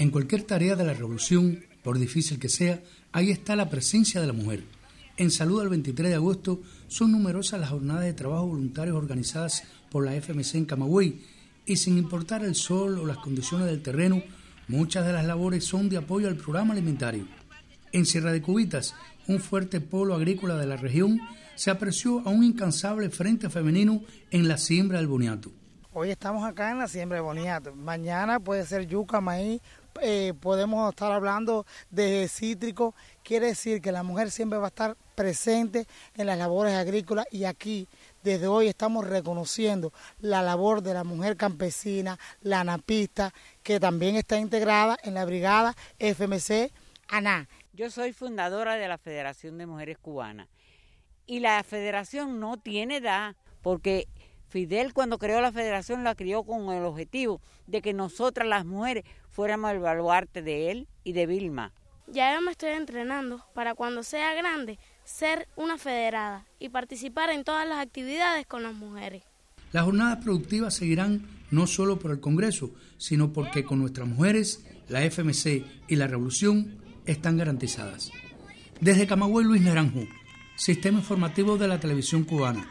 En cualquier tarea de la revolución, por difícil que sea, ahí está la presencia de la mujer. En Salud al 23 de agosto son numerosas las jornadas de trabajo voluntarios organizadas por la FMC en Camagüey y sin importar el sol o las condiciones del terreno, muchas de las labores son de apoyo al programa alimentario. En Sierra de Cubitas, un fuerte polo agrícola de la región, se apreció a un incansable frente femenino en la siembra del boniato. Hoy estamos acá en la siembra de boniato. Mañana puede ser yuca, maíz, eh, podemos estar hablando de cítrico. Quiere decir que la mujer siempre va a estar presente en las labores agrícolas y aquí desde hoy estamos reconociendo la labor de la mujer campesina, la anapista, que también está integrada en la brigada FMC ANA. Yo soy fundadora de la Federación de Mujeres Cubanas y la federación no tiene edad porque Fidel cuando creó la federación la crió con el objetivo de que nosotras las mujeres fuéramos el baluarte de él y de Vilma. Ya yo me estoy entrenando para cuando sea grande ser una federada y participar en todas las actividades con las mujeres. Las jornadas productivas seguirán no solo por el Congreso, sino porque con nuestras mujeres, la FMC y la Revolución están garantizadas. Desde Camagüey, Luis Naranjo, Sistema Informativo de la Televisión Cubana.